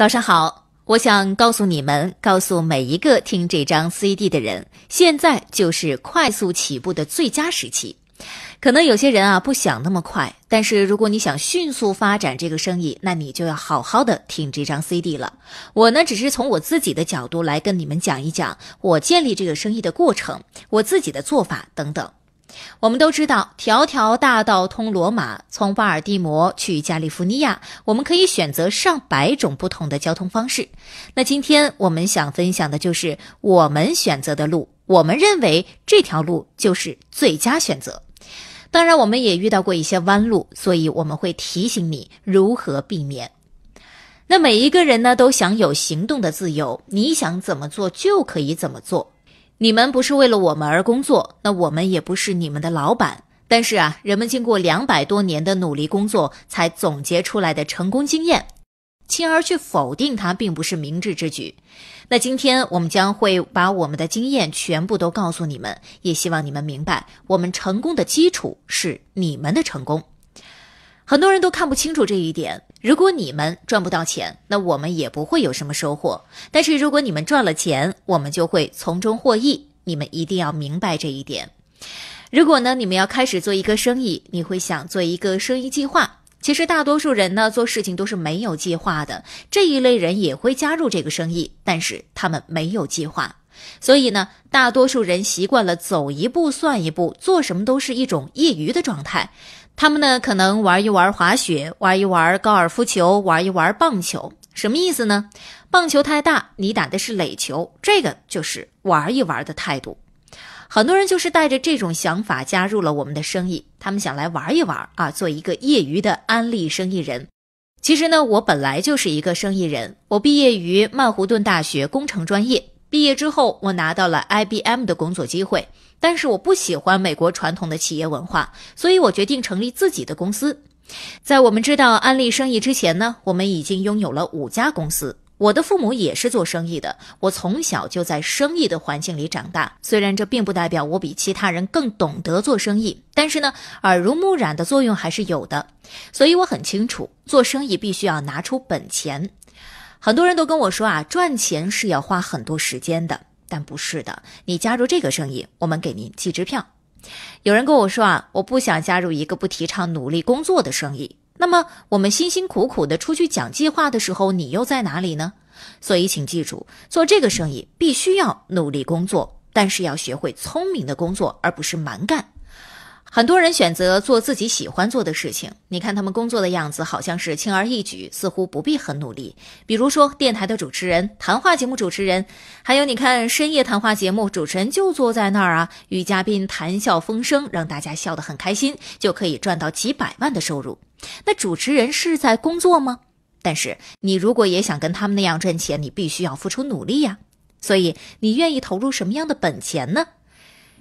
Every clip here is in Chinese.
早上好，我想告诉你们，告诉每一个听这张 CD 的人，现在就是快速起步的最佳时期。可能有些人啊不想那么快，但是如果你想迅速发展这个生意，那你就要好好的听这张 CD 了。我呢，只是从我自己的角度来跟你们讲一讲我建立这个生意的过程，我自己的做法等等。我们都知道，条条大道通罗马。从巴尔的摩去加利福尼亚，我们可以选择上百种不同的交通方式。那今天我们想分享的就是我们选择的路，我们认为这条路就是最佳选择。当然，我们也遇到过一些弯路，所以我们会提醒你如何避免。那每一个人呢，都享有行动的自由，你想怎么做就可以怎么做。你们不是为了我们而工作，那我们也不是你们的老板。但是啊，人们经过两百多年的努力工作才总结出来的成功经验，轻而去否定它，并不是明智之举。那今天我们将会把我们的经验全部都告诉你们，也希望你们明白，我们成功的基础是你们的成功。很多人都看不清楚这一点。如果你们赚不到钱，那我们也不会有什么收获。但是如果你们赚了钱，我们就会从中获益。你们一定要明白这一点。如果呢，你们要开始做一个生意，你会想做一个生意计划。其实大多数人呢做事情都是没有计划的。这一类人也会加入这个生意，但是他们没有计划。所以呢，大多数人习惯了走一步算一步，做什么都是一种业余的状态。他们呢，可能玩一玩滑雪，玩一玩高尔夫球，玩一玩棒球，什么意思呢？棒球太大，你打的是垒球，这个就是玩一玩的态度。很多人就是带着这种想法加入了我们的生意，他们想来玩一玩啊，做一个业余的安利生意人。其实呢，我本来就是一个生意人，我毕业于曼胡顿大学工程专业。毕业之后，我拿到了 IBM 的工作机会，但是我不喜欢美国传统的企业文化，所以我决定成立自己的公司。在我们知道安利生意之前呢，我们已经拥有了五家公司。我的父母也是做生意的，我从小就在生意的环境里长大。虽然这并不代表我比其他人更懂得做生意，但是呢，耳濡目染的作用还是有的。所以我很清楚，做生意必须要拿出本钱。很多人都跟我说啊，赚钱是要花很多时间的，但不是的。你加入这个生意，我们给您寄支票。有人跟我说啊，我不想加入一个不提倡努力工作的生意。那么，我们辛辛苦苦的出去讲计划的时候，你又在哪里呢？所以，请记住，做这个生意必须要努力工作，但是要学会聪明的工作，而不是蛮干。很多人选择做自己喜欢做的事情，你看他们工作的样子，好像是轻而易举，似乎不必很努力。比如说电台的主持人、谈话节目主持人，还有你看深夜谈话节目主持人，就坐在那儿啊，与嘉宾谈笑风生，让大家笑得很开心，就可以赚到几百万的收入。那主持人是在工作吗？但是你如果也想跟他们那样赚钱，你必须要付出努力呀。所以你愿意投入什么样的本钱呢？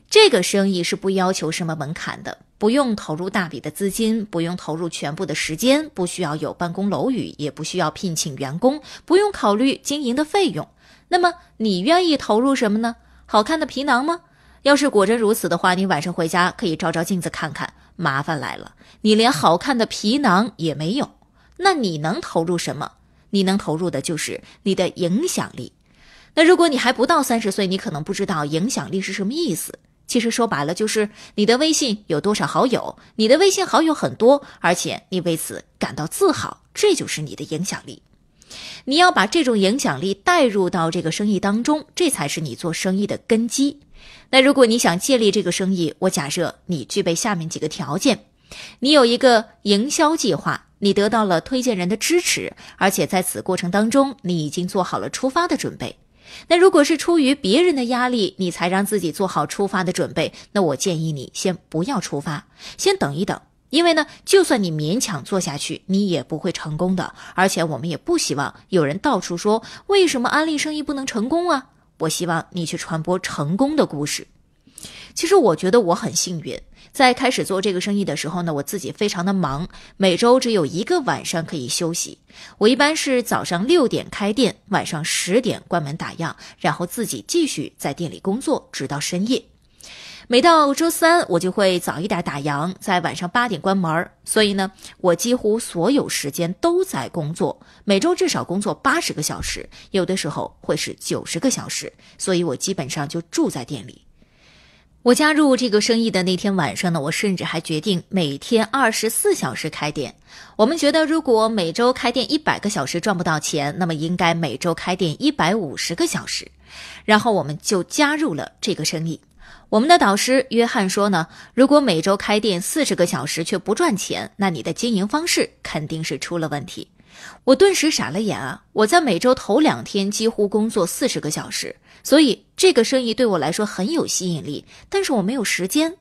这个生意是不要求什么门槛的，不用投入大笔的资金，不用投入全部的时间，不需要有办公楼宇，也不需要聘请员工，不用考虑经营的费用。那么你愿意投入什么呢？好看的皮囊吗？要是果真如此的话，你晚上回家可以照照镜子看看。麻烦来了，你连好看的皮囊也没有，那你能投入什么？你能投入的就是你的影响力。那如果你还不到三十岁，你可能不知道影响力是什么意思。其实说白了，就是你的微信有多少好友？你的微信好友很多，而且你为此感到自豪，这就是你的影响力。你要把这种影响力带入到这个生意当中，这才是你做生意的根基。那如果你想建立这个生意，我假设你具备下面几个条件：你有一个营销计划，你得到了推荐人的支持，而且在此过程当中，你已经做好了出发的准备。那如果是出于别人的压力，你才让自己做好出发的准备，那我建议你先不要出发，先等一等。因为呢，就算你勉强做下去，你也不会成功的。而且我们也不希望有人到处说为什么安利生意不能成功啊！我希望你去传播成功的故事。其实我觉得我很幸运。在开始做这个生意的时候呢，我自己非常的忙，每周只有一个晚上可以休息。我一般是早上六点开店，晚上十点关门打烊，然后自己继续在店里工作，直到深夜。每到周三，我就会早一点打烊，在晚上八点关门。所以呢，我几乎所有时间都在工作，每周至少工作八十个小时，有的时候会是九十个小时。所以我基本上就住在店里。我加入这个生意的那天晚上呢，我甚至还决定每天二十四小时开店。我们觉得，如果每周开店一百个小时赚不到钱，那么应该每周开店一百五十个小时。然后我们就加入了这个生意。我们的导师约翰说呢，如果每周开店四十个小时却不赚钱，那你的经营方式肯定是出了问题。我顿时傻了眼啊！我在每周头两天几乎工作四十个小时。所以这个生意对我来说很有吸引力，但是我没有时间。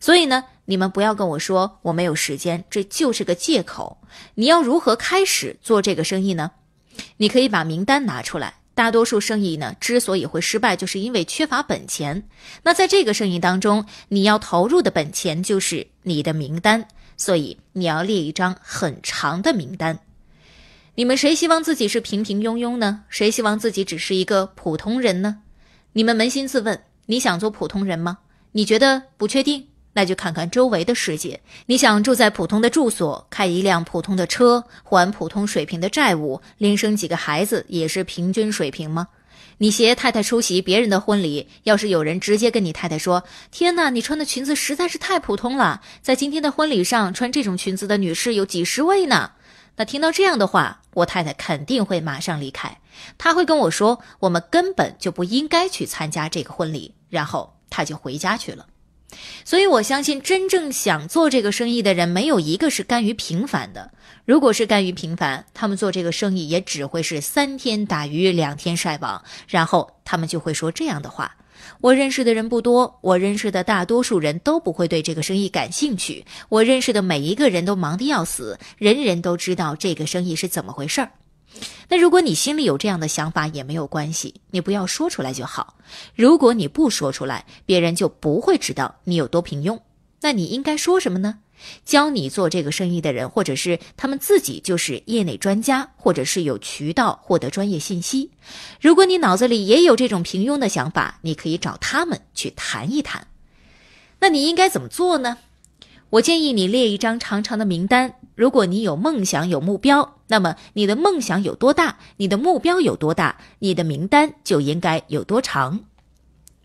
所以呢，你们不要跟我说我没有时间，这就是个借口。你要如何开始做这个生意呢？你可以把名单拿出来。大多数生意呢之所以会失败，就是因为缺乏本钱。那在这个生意当中，你要投入的本钱就是你的名单，所以你要列一张很长的名单。你们谁希望自己是平平庸庸呢？谁希望自己只是一个普通人呢？你们扪心自问：你想做普通人吗？你觉得不确定？那就看看周围的世界。你想住在普通的住所，开一辆普通的车，还普通水平的债务，连生几个孩子也是平均水平吗？你携太太出席别人的婚礼，要是有人直接跟你太太说：“天哪，你穿的裙子实在是太普通了，在今天的婚礼上穿这种裙子的女士有几十位呢。”那听到这样的话。我太太肯定会马上离开，她会跟我说，我们根本就不应该去参加这个婚礼，然后她就回家去了。所以，我相信真正想做这个生意的人，没有一个是甘于平凡的。如果是甘于平凡，他们做这个生意也只会是三天打鱼两天晒网，然后他们就会说这样的话。我认识的人不多，我认识的大多数人都不会对这个生意感兴趣。我认识的每一个人都忙得要死，人人都知道这个生意是怎么回事儿。那如果你心里有这样的想法也没有关系，你不要说出来就好。如果你不说出来，别人就不会知道你有多平庸。那你应该说什么呢？教你做这个生意的人，或者是他们自己就是业内专家，或者是有渠道获得专业信息。如果你脑子里也有这种平庸的想法，你可以找他们去谈一谈。那你应该怎么做呢？我建议你列一张长长的名单。如果你有梦想、有目标，那么你的梦想有多大，你的目标有多大，你的名单就应该有多长。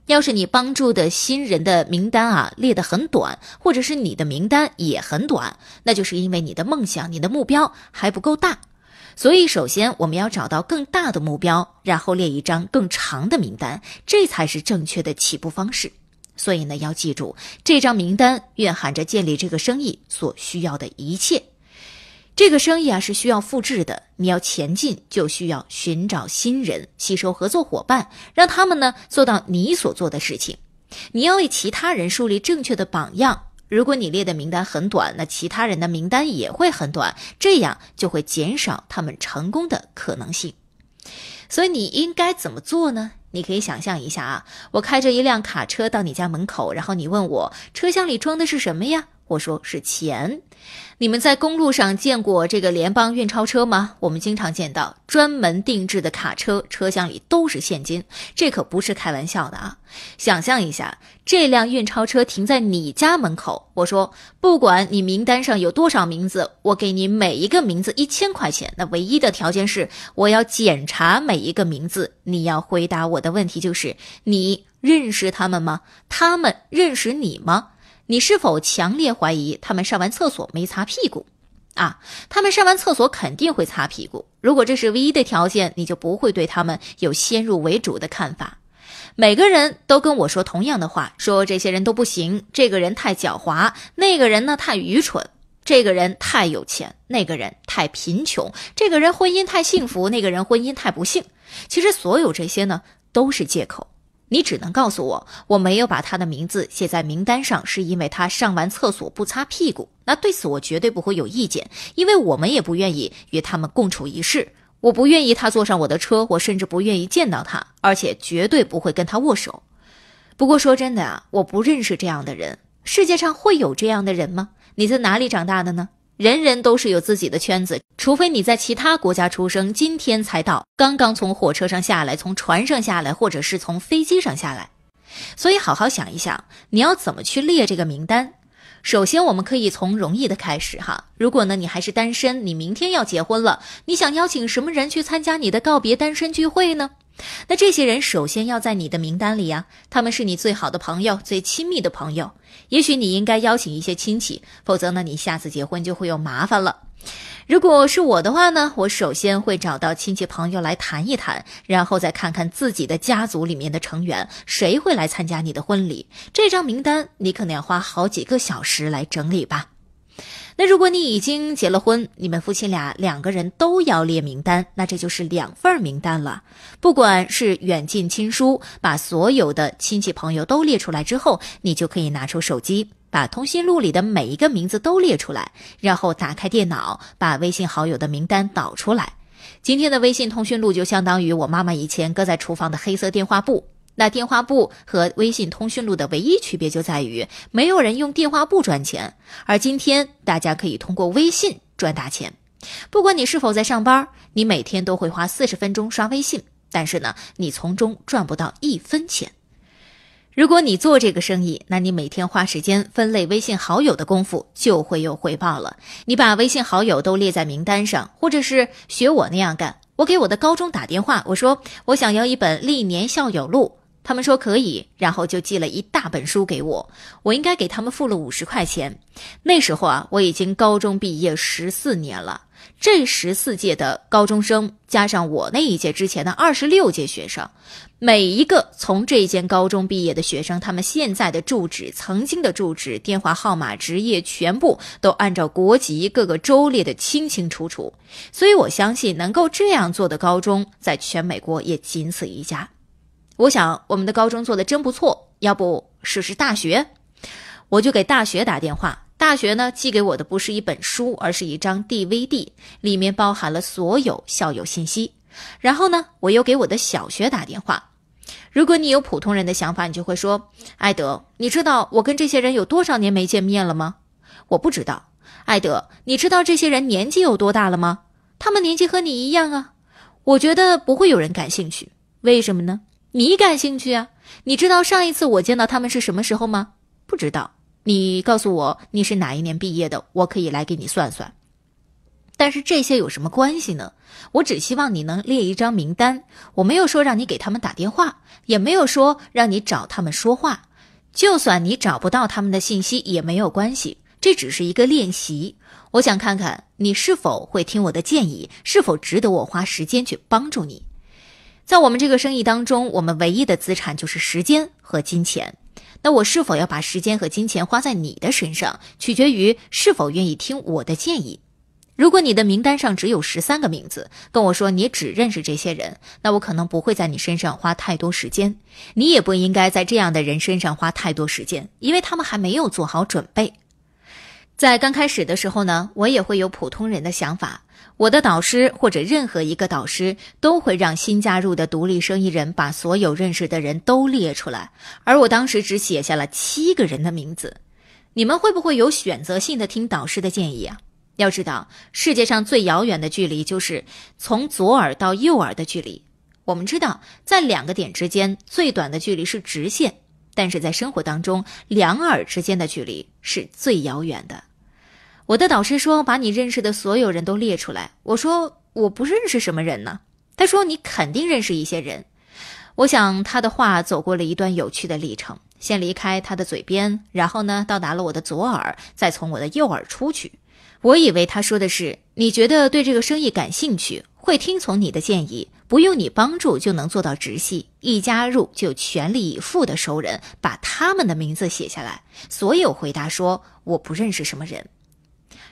要是你帮助的新人的名单啊列得很短，或者是你的名单也很短，那就是因为你的梦想、你的目标还不够大。所以，首先我们要找到更大的目标，然后列一张更长的名单，这才是正确的起步方式。所以呢，要记住，这张名单蕴含着建立这个生意所需要的一切。这个生意啊是需要复制的，你要前进就需要寻找新人，吸收合作伙伴，让他们呢做到你所做的事情。你要为其他人树立正确的榜样。如果你列的名单很短，那其他人的名单也会很短，这样就会减少他们成功的可能性。所以你应该怎么做呢？你可以想象一下啊，我开着一辆卡车到你家门口，然后你问我车厢里装的是什么呀？我说是钱，你们在公路上见过这个联邦运钞车吗？我们经常见到专门定制的卡车，车厢里都是现金，这可不是开玩笑的啊！想象一下，这辆运钞车停在你家门口，我说，不管你名单上有多少名字，我给你每一个名字一千块钱，那唯一的条件是，我要检查每一个名字，你要回答我的问题，就是你认识他们吗？他们认识你吗？你是否强烈怀疑他们上完厕所没擦屁股？啊，他们上完厕所肯定会擦屁股。如果这是唯一的条件，你就不会对他们有先入为主的看法。每个人都跟我说同样的话，说这些人都不行，这个人太狡猾，那个人呢太愚蠢，这个人太有钱，那个人太贫穷，这个人婚姻太幸福，那个人婚姻太不幸。其实所有这些呢都是借口。你只能告诉我，我没有把他的名字写在名单上，是因为他上完厕所不擦屁股。那对此我绝对不会有意见，因为我们也不愿意与他们共处一室。我不愿意他坐上我的车，我甚至不愿意见到他，而且绝对不会跟他握手。不过说真的啊，我不认识这样的人，世界上会有这样的人吗？你在哪里长大的呢？人人都是有自己的圈子，除非你在其他国家出生，今天才到，刚刚从火车上下来，从船上下来，或者是从飞机上下来。所以，好好想一想，你要怎么去列这个名单。首先，我们可以从容易的开始哈。如果呢，你还是单身，你明天要结婚了，你想邀请什么人去参加你的告别单身聚会呢？那这些人首先要在你的名单里呀，他们是你最好的朋友、最亲密的朋友。也许你应该邀请一些亲戚，否则呢，你下次结婚就会有麻烦了。如果是我的话呢，我首先会找到亲戚朋友来谈一谈，然后再看看自己的家族里面的成员谁会来参加你的婚礼。这张名单你可能要花好几个小时来整理吧。那如果你已经结了婚，你们夫妻俩两个人都要列名单，那这就是两份名单了。不管是远近亲疏，把所有的亲戚朋友都列出来之后，你就可以拿出手机，把通讯录里的每一个名字都列出来，然后打开电脑，把微信好友的名单导出来。今天的微信通讯录就相当于我妈妈以前搁在厨房的黑色电话簿。那电话簿和微信通讯录的唯一区别就在于，没有人用电话簿赚钱，而今天大家可以通过微信赚大钱。不管你是否在上班，你每天都会花四十分钟刷微信，但是呢，你从中赚不到一分钱。如果你做这个生意，那你每天花时间分类微信好友的功夫就会有回报了。你把微信好友都列在名单上，或者是学我那样干，我给我的高中打电话，我说我想要一本历年校友录。他们说可以，然后就寄了一大本书给我。我应该给他们付了五十块钱。那时候啊，我已经高中毕业十四年了。这十四届的高中生，加上我那一届之前的二十六届学生，每一个从这间高中毕业的学生，他们现在的住址、曾经的住址、电话号码、职业，全部都按照国籍各个州列的清清楚楚。所以我相信，能够这样做的高中，在全美国也仅此一家。我想我们的高中做的真不错，要不试试大学？我就给大学打电话。大学呢寄给我的不是一本书，而是一张 DVD，里面包含了所有校友信息。然后呢，我又给我的小学打电话。如果你有普通人的想法，你就会说：“艾德，你知道我跟这些人有多少年没见面了吗？”我不知道。艾德，你知道这些人年纪有多大了吗？他们年纪和你一样啊。我觉得不会有人感兴趣，为什么呢？你感兴趣啊？你知道上一次我见到他们是什么时候吗？不知道。你告诉我你是哪一年毕业的，我可以来给你算算。但是这些有什么关系呢？我只希望你能列一张名单。我没有说让你给他们打电话，也没有说让你找他们说话。就算你找不到他们的信息也没有关系，这只是一个练习。我想看看你是否会听我的建议，是否值得我花时间去帮助你。在我们这个生意当中，我们唯一的资产就是时间和金钱。那我是否要把时间和金钱花在你的身上，取决于是否愿意听我的建议。如果你的名单上只有十三个名字，跟我说你只认识这些人，那我可能不会在你身上花太多时间。你也不应该在这样的人身上花太多时间，因为他们还没有做好准备。在刚开始的时候呢，我也会有普通人的想法。我的导师或者任何一个导师都会让新加入的独立生意人把所有认识的人都列出来，而我当时只写下了七个人的名字。你们会不会有选择性的听导师的建议啊？要知道，世界上最遥远的距离就是从左耳到右耳的距离。我们知道，在两个点之间最短的距离是直线，但是在生活当中，两耳之间的距离是最遥远的。我的导师说：“把你认识的所有人都列出来。”我说：“我不认识什么人呢？”他说：“你肯定认识一些人。”我想他的话走过了一段有趣的历程：先离开他的嘴边，然后呢到达了我的左耳，再从我的右耳出去。我以为他说的是：“你觉得对这个生意感兴趣，会听从你的建议，不用你帮助就能做到直系，一加入就全力以赴的熟人，把他们的名字写下来。”所有回答说：“我不认识什么人。”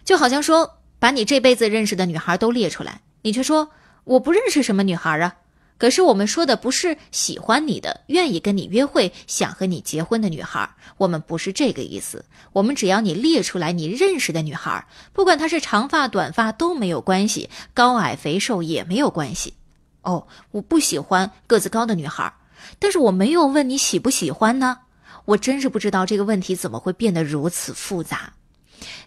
就好像说，把你这辈子认识的女孩都列出来，你却说我不认识什么女孩啊。可是我们说的不是喜欢你的、愿意跟你约会、想和你结婚的女孩，我们不是这个意思。我们只要你列出来你认识的女孩，不管她是长发、短发都没有关系，高矮、肥瘦也没有关系。哦，我不喜欢个子高的女孩，但是我没有问你喜不喜欢呢。我真是不知道这个问题怎么会变得如此复杂。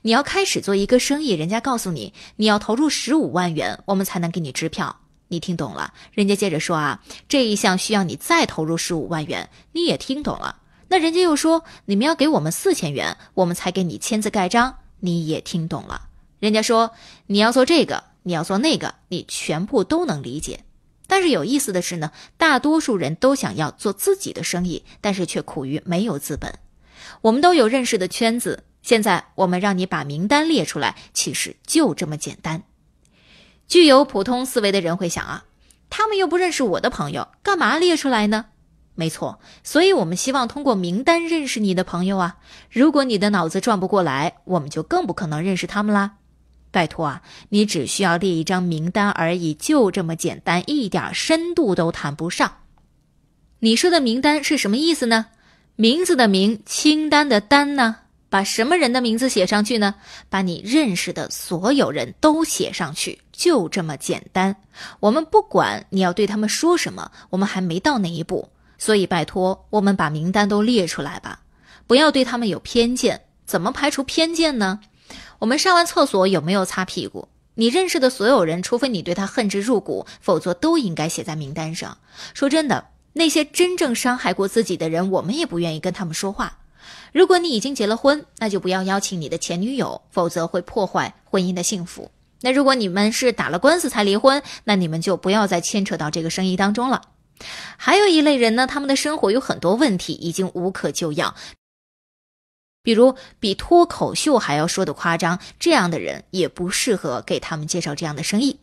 你要开始做一个生意，人家告诉你你要投入十五万元，我们才能给你支票，你听懂了？人家接着说啊，这一项需要你再投入十五万元，你也听懂了？那人家又说你们要给我们四千元，我们才给你签字盖章，你也听懂了？人家说你要做这个，你要做那个，你全部都能理解。但是有意思的是呢，大多数人都想要做自己的生意，但是却苦于没有资本。我们都有认识的圈子。现在我们让你把名单列出来，其实就这么简单。具有普通思维的人会想啊，他们又不认识我的朋友，干嘛列出来呢？没错，所以我们希望通过名单认识你的朋友啊。如果你的脑子转不过来，我们就更不可能认识他们啦。拜托啊，你只需要列一张名单而已，就这么简单，一点深度都谈不上。你说的名单是什么意思呢？名字的名，清单的单呢？把什么人的名字写上去呢？把你认识的所有人都写上去，就这么简单。我们不管你要对他们说什么，我们还没到那一步。所以拜托，我们把名单都列出来吧，不要对他们有偏见。怎么排除偏见呢？我们上完厕所有没有擦屁股？你认识的所有人，除非你对他恨之入骨，否则都应该写在名单上。说真的，那些真正伤害过自己的人，我们也不愿意跟他们说话。如果你已经结了婚，那就不要邀请你的前女友，否则会破坏婚姻的幸福。那如果你们是打了官司才离婚，那你们就不要再牵扯到这个生意当中了。还有一类人呢，他们的生活有很多问题，已经无可救药，比如比脱口秀还要说的夸张，这样的人也不适合给他们介绍这样的生意。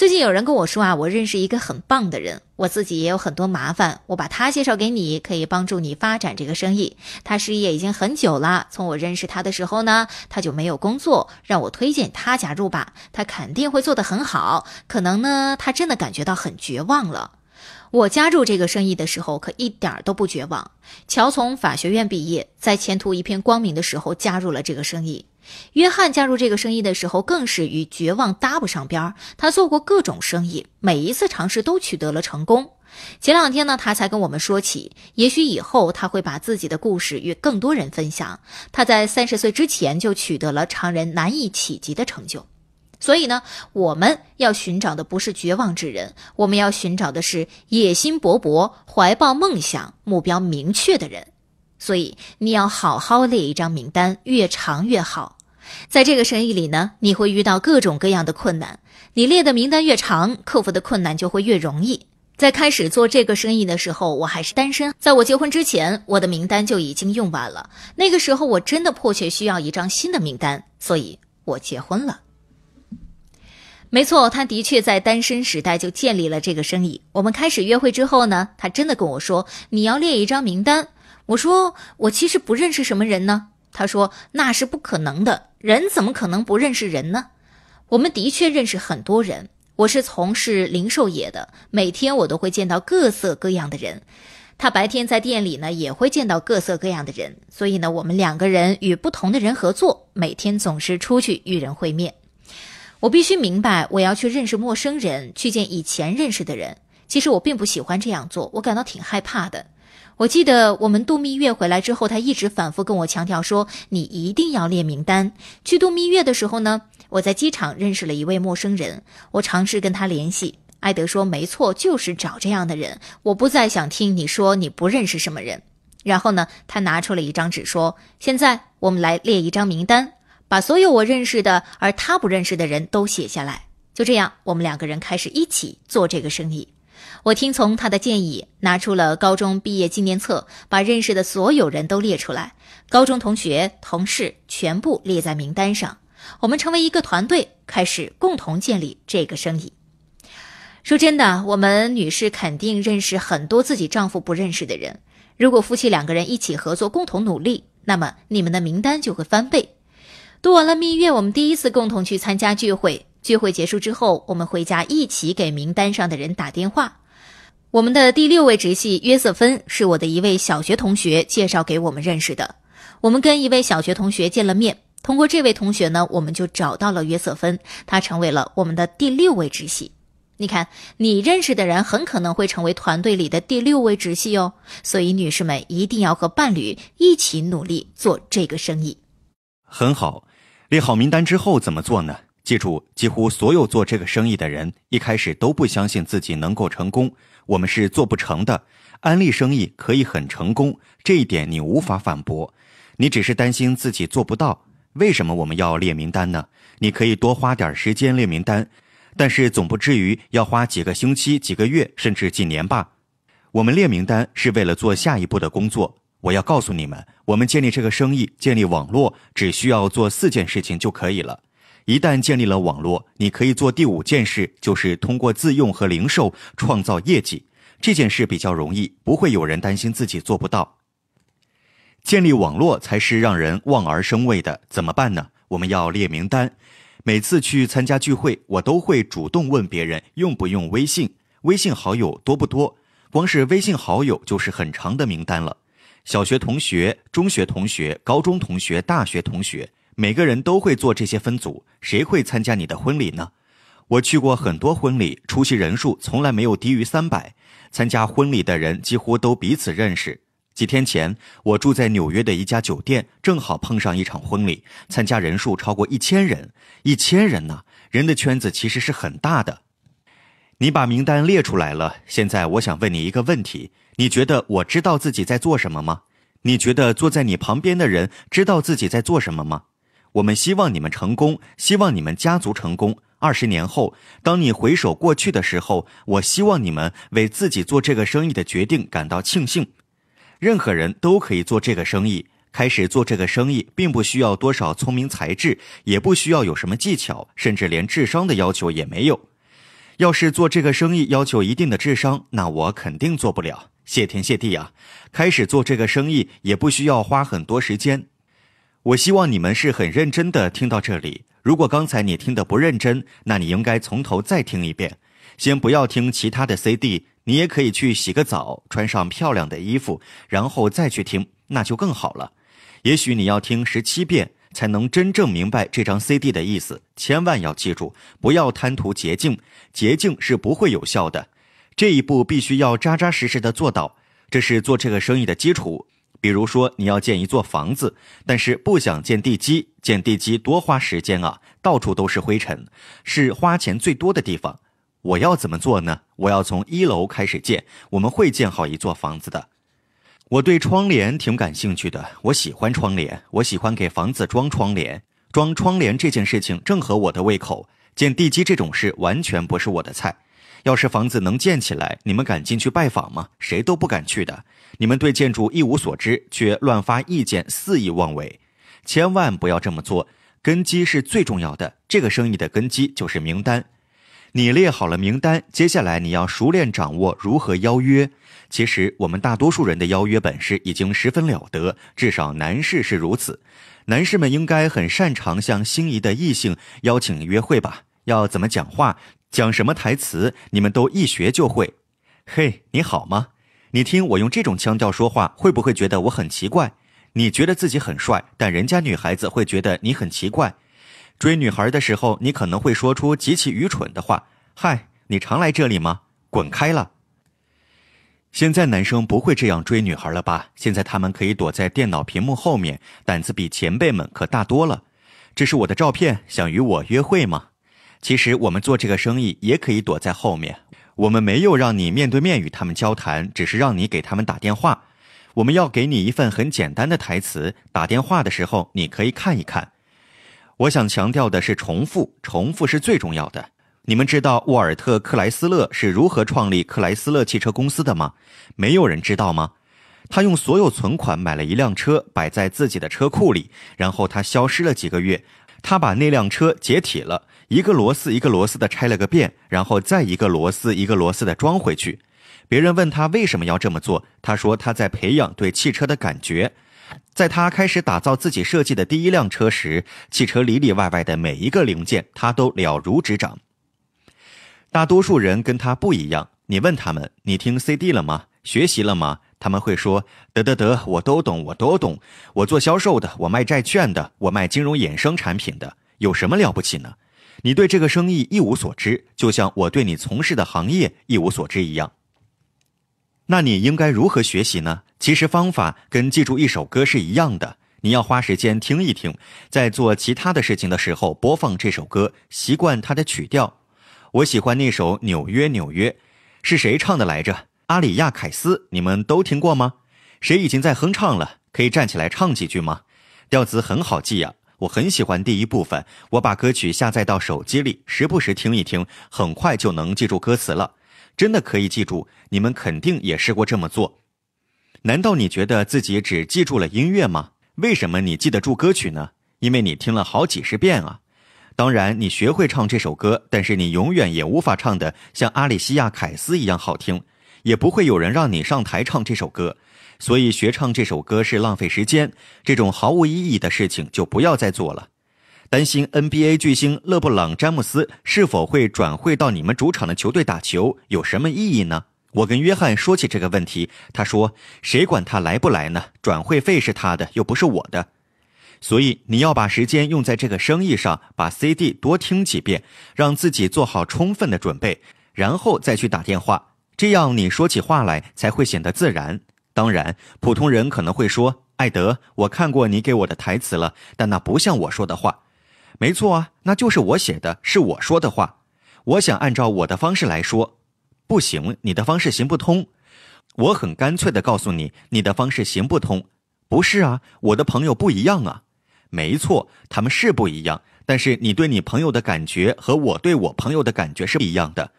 最近有人跟我说啊，我认识一个很棒的人，我自己也有很多麻烦，我把他介绍给你，可以帮助你发展这个生意。他失业已经很久了，从我认识他的时候呢，他就没有工作，让我推荐他加入吧，他肯定会做得很好。可能呢，他真的感觉到很绝望了。我加入这个生意的时候，可一点儿都不绝望。乔从法学院毕业，在前途一片光明的时候加入了这个生意。约翰加入这个生意的时候，更是与绝望搭不上边儿。他做过各种生意，每一次尝试都取得了成功。前两天呢，他才跟我们说起，也许以后他会把自己的故事与更多人分享。他在三十岁之前就取得了常人难以企及的成就。所以呢，我们要寻找的不是绝望之人，我们要寻找的是野心勃勃、怀抱梦想、目标明确的人。所以，你要好好列一张名单，越长越好。在这个生意里呢，你会遇到各种各样的困难。你列的名单越长，克服的困难就会越容易。在开始做这个生意的时候，我还是单身。在我结婚之前，我的名单就已经用完了。那个时候，我真的迫切需要一张新的名单，所以我结婚了。没错，他的确在单身时代就建立了这个生意。我们开始约会之后呢，他真的跟我说：“你要列一张名单。”我说：“我其实不认识什么人呢。”他说：“那是不可能的。”人怎么可能不认识人呢？我们的确认识很多人。我是从事零售业的，每天我都会见到各色各样的人。他白天在店里呢，也会见到各色各样的人。所以呢，我们两个人与不同的人合作，每天总是出去与人会面。我必须明白，我要去认识陌生人，去见以前认识的人。其实我并不喜欢这样做，我感到挺害怕的。我记得我们度蜜月回来之后，他一直反复跟我强调说：“你一定要列名单。”去度蜜月的时候呢，我在机场认识了一位陌生人，我尝试跟他联系。艾德说：“没错，就是找这样的人。”我不再想听你说你不认识什么人。然后呢，他拿出了一张纸，说：“现在我们来列一张名单，把所有我认识的而他不认识的人都写下来。”就这样，我们两个人开始一起做这个生意。我听从他的建议，拿出了高中毕业纪念册，把认识的所有人都列出来，高中同学、同事全部列在名单上。我们成为一个团队，开始共同建立这个生意。说真的，我们女士肯定认识很多自己丈夫不认识的人。如果夫妻两个人一起合作，共同努力，那么你们的名单就会翻倍。度完了蜜月，我们第一次共同去参加聚会。聚会结束之后，我们回家一起给名单上的人打电话。我们的第六位直系约瑟芬是我的一位小学同学介绍给我们认识的。我们跟一位小学同学见了面，通过这位同学呢，我们就找到了约瑟芬，他成为了我们的第六位直系。你看，你认识的人很可能会成为团队里的第六位直系哦。所以，女士们一定要和伴侣一起努力做这个生意。很好，列好名单之后怎么做呢？记住，几乎所有做这个生意的人一开始都不相信自己能够成功。我们是做不成的，安利生意可以很成功，这一点你无法反驳，你只是担心自己做不到。为什么我们要列名单呢？你可以多花点时间列名单，但是总不至于要花几个星期、几个月，甚至几年吧。我们列名单是为了做下一步的工作。我要告诉你们，我们建立这个生意、建立网络，只需要做四件事情就可以了。一旦建立了网络，你可以做第五件事，就是通过自用和零售创造业绩。这件事比较容易，不会有人担心自己做不到。建立网络才是让人望而生畏的。怎么办呢？我们要列名单。每次去参加聚会，我都会主动问别人用不用微信，微信好友多不多？光是微信好友就是很长的名单了：小学同学、中学同学、高中同学、大学同学。每个人都会做这些分组，谁会参加你的婚礼呢？我去过很多婚礼，出席人数从来没有低于三百。参加婚礼的人几乎都彼此认识。几天前，我住在纽约的一家酒店，正好碰上一场婚礼，参加人数超过一千人。一千人呢？人的圈子其实是很大的。你把名单列出来了，现在我想问你一个问题：你觉得我知道自己在做什么吗？你觉得坐在你旁边的人知道自己在做什么吗？我们希望你们成功，希望你们家族成功。二十年后，当你回首过去的时候，我希望你们为自己做这个生意的决定感到庆幸。任何人都可以做这个生意，开始做这个生意并不需要多少聪明才智，也不需要有什么技巧，甚至连智商的要求也没有。要是做这个生意要求一定的智商，那我肯定做不了。谢天谢地啊！开始做这个生意也不需要花很多时间。我希望你们是很认真的听到这里。如果刚才你听的不认真，那你应该从头再听一遍。先不要听其他的 CD，你也可以去洗个澡，穿上漂亮的衣服，然后再去听，那就更好了。也许你要听十七遍才能真正明白这张 CD 的意思。千万要记住，不要贪图捷径，捷径是不会有效的。这一步必须要扎扎实实的做到，这是做这个生意的基础。比如说，你要建一座房子，但是不想建地基，建地基多花时间啊，到处都是灰尘，是花钱最多的地方。我要怎么做呢？我要从一楼开始建，我们会建好一座房子的。我对窗帘挺感兴趣的，我喜欢窗帘，我喜欢给房子装窗帘，装窗帘这件事情正合我的胃口。建地基这种事完全不是我的菜。要是房子能建起来，你们敢进去拜访吗？谁都不敢去的。你们对建筑一无所知，却乱发意见，肆意妄为，千万不要这么做。根基是最重要的，这个生意的根基就是名单。你列好了名单，接下来你要熟练掌握如何邀约。其实我们大多数人的邀约本事已经十分了得，至少男士是如此。男士们应该很擅长向心仪的异性邀请约会吧？要怎么讲话，讲什么台词，你们都一学就会。嘿，你好吗？你听我用这种腔调说话，会不会觉得我很奇怪？你觉得自己很帅，但人家女孩子会觉得你很奇怪。追女孩的时候，你可能会说出极其愚蠢的话。嗨，你常来这里吗？滚开了！现在男生不会这样追女孩了吧？现在他们可以躲在电脑屏幕后面，胆子比前辈们可大多了。这是我的照片，想与我约会吗？其实我们做这个生意也可以躲在后面。我们没有让你面对面与他们交谈，只是让你给他们打电话。我们要给你一份很简单的台词，打电话的时候你可以看一看。我想强调的是，重复，重复是最重要的。你们知道沃尔特克莱斯勒是如何创立克莱斯勒汽车公司的吗？没有人知道吗？他用所有存款买了一辆车，摆在自己的车库里，然后他消失了几个月。他把那辆车解体了，一个螺丝一个螺丝的拆了个遍，然后再一个螺丝一个螺丝的装回去。别人问他为什么要这么做，他说他在培养对汽车的感觉。在他开始打造自己设计的第一辆车时，汽车里里外外的每一个零件他都了如指掌。大多数人跟他不一样，你问他们，你听 CD 了吗？学习了吗？他们会说：“得得得，我都懂，我都懂。我做销售的，我卖债券的，我卖金融衍生产品的，有什么了不起呢？你对这个生意一无所知，就像我对你从事的行业一无所知一样。那你应该如何学习呢？其实方法跟记住一首歌是一样的。你要花时间听一听，在做其他的事情的时候播放这首歌，习惯它的曲调。我喜欢那首《纽约，纽约》，是谁唱的来着？”阿里亚凯斯，你们都听过吗？谁已经在哼唱了？可以站起来唱几句吗？调子很好记呀，我很喜欢第一部分。我把歌曲下载到手机里，时不时听一听，很快就能记住歌词了。真的可以记住？你们肯定也试过这么做。难道你觉得自己只记住了音乐吗？为什么你记得住歌曲呢？因为你听了好几十遍啊。当然，你学会唱这首歌，但是你永远也无法唱得像阿里西亚凯斯一样好听。也不会有人让你上台唱这首歌，所以学唱这首歌是浪费时间，这种毫无意义的事情就不要再做了。担心 NBA 巨星勒布朗·詹姆斯是否会转会到你们主场的球队打球有什么意义呢？我跟约翰说起这个问题，他说：“谁管他来不来呢？转会费是他的，又不是我的。”所以你要把时间用在这个生意上，把 CD 多听几遍，让自己做好充分的准备，然后再去打电话。这样你说起话来才会显得自然。当然，普通人可能会说：“艾德，我看过你给我的台词了，但那不像我说的话。”没错啊，那就是我写的，是我说的话。我想按照我的方式来说，不行，你的方式行不通。我很干脆的告诉你，你的方式行不通。不是啊，我的朋友不一样啊。没错，他们是不一样。但是你对你朋友的感觉和我对我朋友的感觉是不一样的。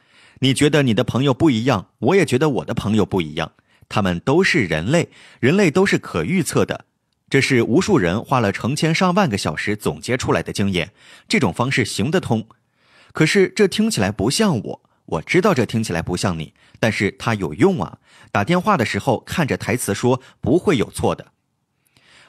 你觉得你的朋友不一样，我也觉得我的朋友不一样，他们都是人类，人类都是可预测的，这是无数人花了成千上万个小时总结出来的经验，这种方式行得通。可是这听起来不像我，我知道这听起来不像你，但是它有用啊。打电话的时候看着台词说不会有错的，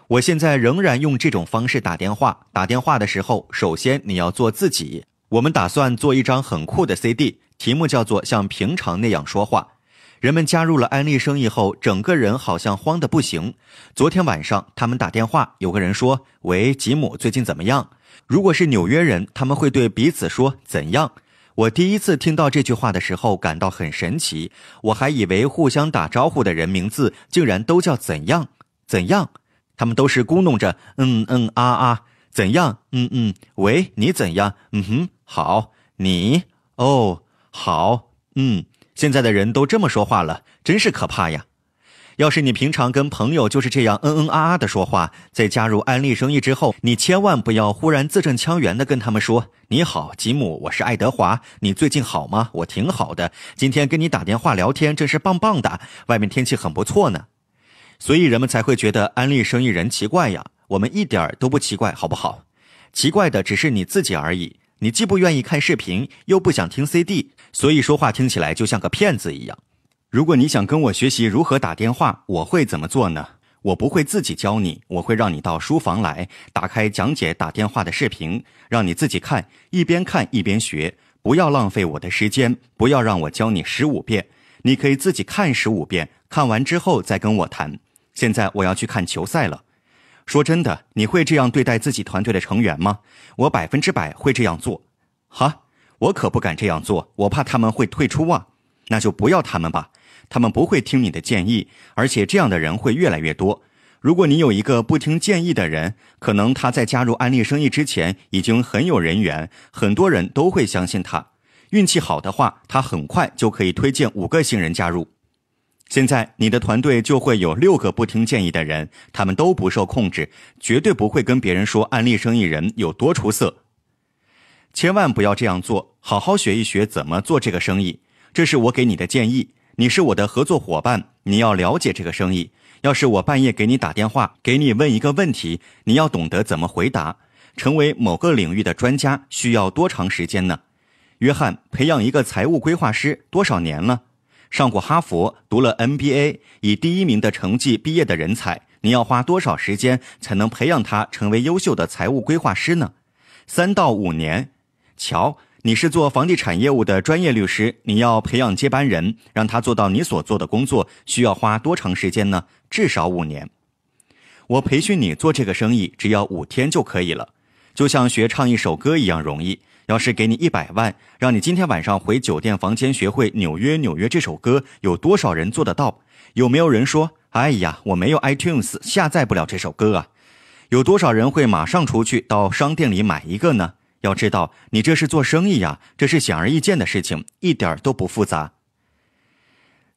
我现在仍然用这种方式打电话。打电话的时候，首先你要做自己。我们打算做一张很酷的 CD。题目叫做“像平常那样说话”。人们加入了安利生意后，整个人好像慌得不行。昨天晚上，他们打电话，有个人说：“喂，吉姆，最近怎么样？”如果是纽约人，他们会对彼此说：“怎样？”我第一次听到这句话的时候，感到很神奇。我还以为互相打招呼的人名字竟然都叫“怎样”、“怎样”，他们都是咕哝着“嗯嗯啊啊”、“怎样”、“嗯嗯”。喂，你怎样？嗯哼，好，你哦。好，嗯，现在的人都这么说话了，真是可怕呀！要是你平常跟朋友就是这样嗯嗯啊啊的说话，在加入安利生意之后，你千万不要忽然字正腔圆的跟他们说：“你好，吉姆，我是爱德华，你最近好吗？我挺好的，今天跟你打电话聊天真是棒棒的，外面天气很不错呢。”所以人们才会觉得安利生意人奇怪呀。我们一点都不奇怪，好不好？奇怪的只是你自己而已。你既不愿意看视频，又不想听 CD，所以说话听起来就像个骗子一样。如果你想跟我学习如何打电话，我会怎么做呢？我不会自己教你，我会让你到书房来，打开讲解打电话的视频，让你自己看，一边看一边学。不要浪费我的时间，不要让我教你十五遍。你可以自己看十五遍，看完之后再跟我谈。现在我要去看球赛了。说真的，你会这样对待自己团队的成员吗？我百分之百会这样做，哈！我可不敢这样做，我怕他们会退出啊。那就不要他们吧，他们不会听你的建议，而且这样的人会越来越多。如果你有一个不听建议的人，可能他在加入安利生意之前已经很有人缘，很多人都会相信他。运气好的话，他很快就可以推荐五个新人加入。现在你的团队就会有六个不听建议的人，他们都不受控制，绝对不会跟别人说安利生意人有多出色。千万不要这样做，好好学一学怎么做这个生意，这是我给你的建议。你是我的合作伙伴，你要了解这个生意。要是我半夜给你打电话，给你问一个问题，你要懂得怎么回答。成为某个领域的专家需要多长时间呢？约翰，培养一个财务规划师多少年了？上过哈佛，读了 MBA，以第一名的成绩毕业的人才，你要花多少时间才能培养他成为优秀的财务规划师呢？三到五年。瞧，你是做房地产业务的专业律师，你要培养接班人，让他做到你所做的工作，需要花多长时间呢？至少五年。我培训你做这个生意，只要五天就可以了，就像学唱一首歌一样容易。要是给你一百万，让你今天晚上回酒店房间学会《纽约纽约》这首歌，有多少人做得到？有没有人说：“哎呀，我没有 iTunes，下载不了这首歌啊？”有多少人会马上出去到商店里买一个呢？要知道，你这是做生意呀，这是显而易见的事情，一点都不复杂。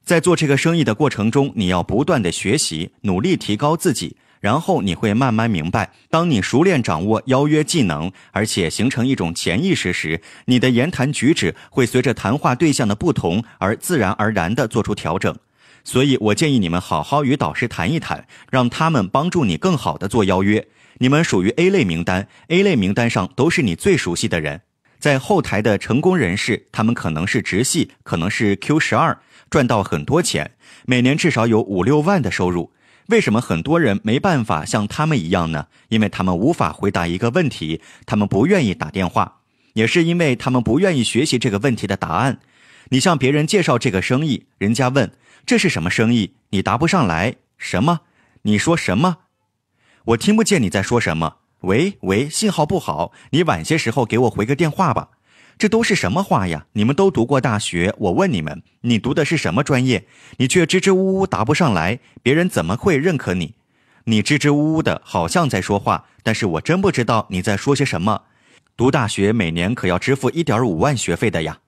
在做这个生意的过程中，你要不断的学习，努力提高自己。然后你会慢慢明白，当你熟练掌握邀约技能，而且形成一种潜意识时，你的言谈举止会随着谈话对象的不同而自然而然的做出调整。所以，我建议你们好好与导师谈一谈，让他们帮助你更好的做邀约。你们属于 A 类名单，A 类名单上都是你最熟悉的人。在后台的成功人士，他们可能是直系，可能是 Q 十二，赚到很多钱，每年至少有五六万的收入。为什么很多人没办法像他们一样呢？因为他们无法回答一个问题，他们不愿意打电话，也是因为他们不愿意学习这个问题的答案。你向别人介绍这个生意，人家问这是什么生意，你答不上来。什么？你说什么？我听不见你在说什么。喂喂，信号不好，你晚些时候给我回个电话吧。这都是什么话呀？你们都读过大学，我问你们，你读的是什么专业？你却支支吾吾答不上来，别人怎么会认可你？你支支吾吾的，好像在说话，但是我真不知道你在说些什么。读大学每年可要支付一点五万学费的呀，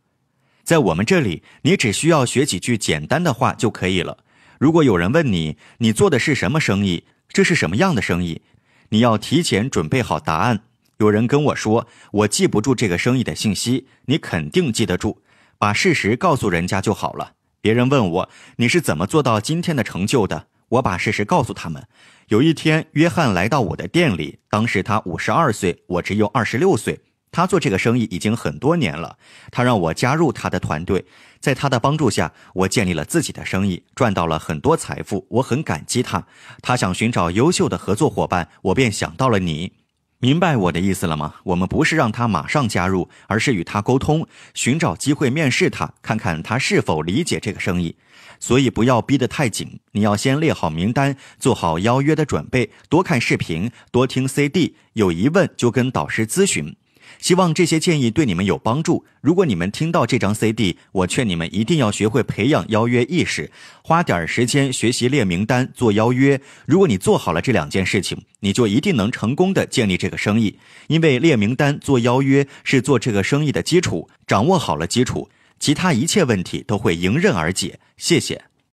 在我们这里，你只需要学几句简单的话就可以了。如果有人问你，你做的是什么生意？这是什么样的生意？你要提前准备好答案。有人跟我说，我记不住这个生意的信息，你肯定记得住，把事实告诉人家就好了。别人问我你是怎么做到今天的成就的，我把事实告诉他们。有一天，约翰来到我的店里，当时他五十二岁，我只有二十六岁。他做这个生意已经很多年了，他让我加入他的团队，在他的帮助下，我建立了自己的生意，赚到了很多财富。我很感激他。他想寻找优秀的合作伙伴，我便想到了你。明白我的意思了吗？我们不是让他马上加入，而是与他沟通，寻找机会面试他，看看他是否理解这个生意。所以不要逼得太紧，你要先列好名单，做好邀约的准备，多看视频，多听 CD，有疑问就跟导师咨询。希望这些建议对你们有帮助。如果你们听到这张 CD，我劝你们一定要学会培养邀约意识，花点时间学习列名单、做邀约。如果你做好了这两件事情，你就一定能成功的建立这个生意。因为列名单、做邀约是做这个生意的基础，掌握好了基础，其他一切问题都会迎刃而解。谢谢。